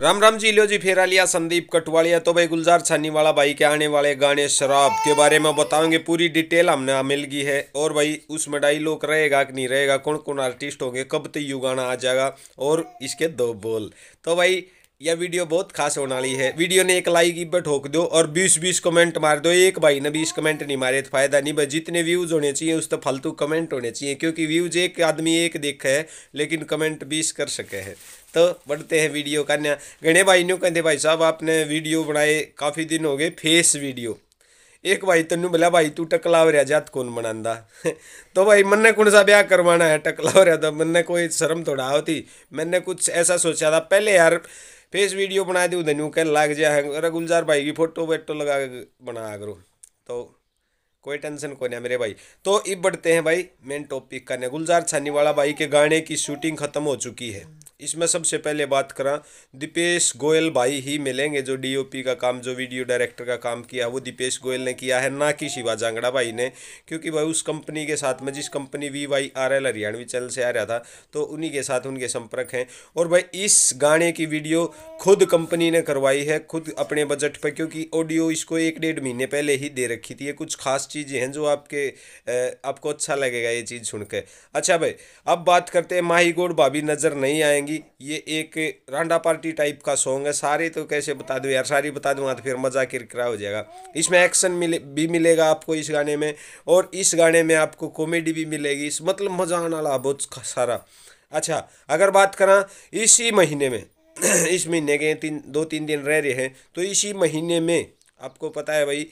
राम राम जी लो जी फेरा लिया संदीप कटवालिया तो भाई गुलजार छानीवाला भाई के आने वाले गाने शराब के बारे में बताऊंगे पूरी डिटेल हमने मिल गई है और भाई उसमें डायलॉग रहेगा कि नहीं रहेगा कौन कौन आर्टिस्ट होंगे कब तक तो यू गाना आ जाएगा और इसके दो बोल तो भाई यह वीडियो बहुत खास होने वाली है वीडियो ने एक लाइक इब्बे ठोक दो और बीस बीस कमेंट मार दो एक भाई ने बीस कमेंट नहीं मारे तो फायदा नहीं भाई जितने व्यूज होने चाहिए उस तो फालतू कमेंट होने चाहिए क्योंकि व्यूज एक आदमी एक देखे है लेकिन कमेंट बीस कर सके है तो बढ़ते हैं वीडियो का न्या गणे भाई न्यू कहते भाई साहब आपने वीडियो बनाए काफ़ी दिन हो गए फेस वीडियो एक भाई तेन बोला भाई तू रहा जात कौन बना तो भाई मैंने कौन सा ब्याह करवाना है रहा तो मैंने कोई शर्म थोड़ा होती मैंने कुछ ऐसा सोचा था पहले यार फेस वीडियो बना दू धन्यू कह लाग है अरे गुलजार भाई की फोटो वेटो लगा के बनाया करो तो कोई टेंशन को नहीं मेरे भाई तो इब बढ़ते हैं भाई मेन टॉपिक करने गुलजार वाला भाई के गाने की शूटिंग खत्म हो चुकी है इसमें सबसे पहले बात करा दीपेश गोयल भाई ही मिलेंगे जो डीओपी का काम जो वीडियो डायरेक्टर का काम किया वो दीपेश गोयल ने किया है ना कि शिवा जांगड़ा भाई ने क्योंकि भाई उस कंपनी के साथ में जिस company V Y R L Haryanvi channel से आ रहा था तो उन्हीं के साथ उनके संपर्क हैं और भाई इस गाने की वीडियो खुद कंपनी ने करवाई है खुद अपने बजट पर क्योंकि ऑडियो इसको एक डेढ़ महीने पहले ही दे रखी थी ये कुछ खास चीज़ें हैं जो आपके आपको अच्छा लगेगा ये चीज़ सुनकर अच्छा भाई अब बात करते हैं माही गोड भाभी नज़र नहीं आएंगे जाएंगी ये एक रांडा पार्टी टाइप का सॉन्ग है सारे तो कैसे बता दूँ यार सारी बता दूँगा तो फिर मज़ा किरकिरा हो जाएगा इसमें एक्शन मिले भी मिलेगा आपको इस गाने में और इस गाने में आपको कॉमेडी भी मिलेगी इस मतलब मज़ा आने वाला बहुत सारा अच्छा अगर बात करा इसी महीने में इस महीने के तीन दो तीन दिन रह रहे हैं तो इसी महीने में आपको पता है भाई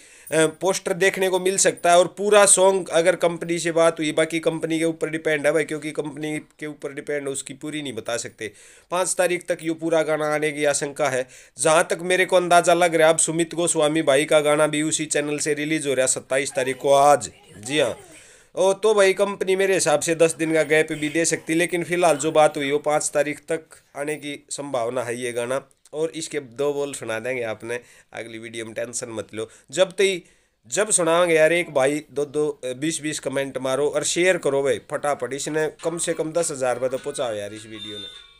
पोस्टर देखने को मिल सकता है और पूरा सॉन्ग अगर कंपनी से बात हुई बाकी कंपनी के ऊपर डिपेंड है भाई क्योंकि कंपनी के ऊपर डिपेंड है उसकी पूरी नहीं बता सकते पाँच तारीख तक ये पूरा गाना आने की आशंका है जहाँ तक मेरे को अंदाज़ा लग रहा है अब सुमित गोस्वामी भाई का गाना भी उसी चैनल से रिलीज़ हो रहा है सत्ताईस तारीख को आज जी हाँ ओ तो भाई कंपनी मेरे हिसाब से दस दिन का गैप भी दे सकती लेकिन फिलहाल जो बात हुई वो पाँच तारीख तक आने की संभावना है ये गाना और इसके दो बोल सुना देंगे आपने अगली वीडियो में टेंशन मत लो जब तई जब सुनाओगे यार एक भाई दो दो बीस बीस कमेंट मारो और शेयर करो भाई फटाफट इसने कम से कम दस हज़ार रुपये तो पहुँचाओ यार इस वीडियो ने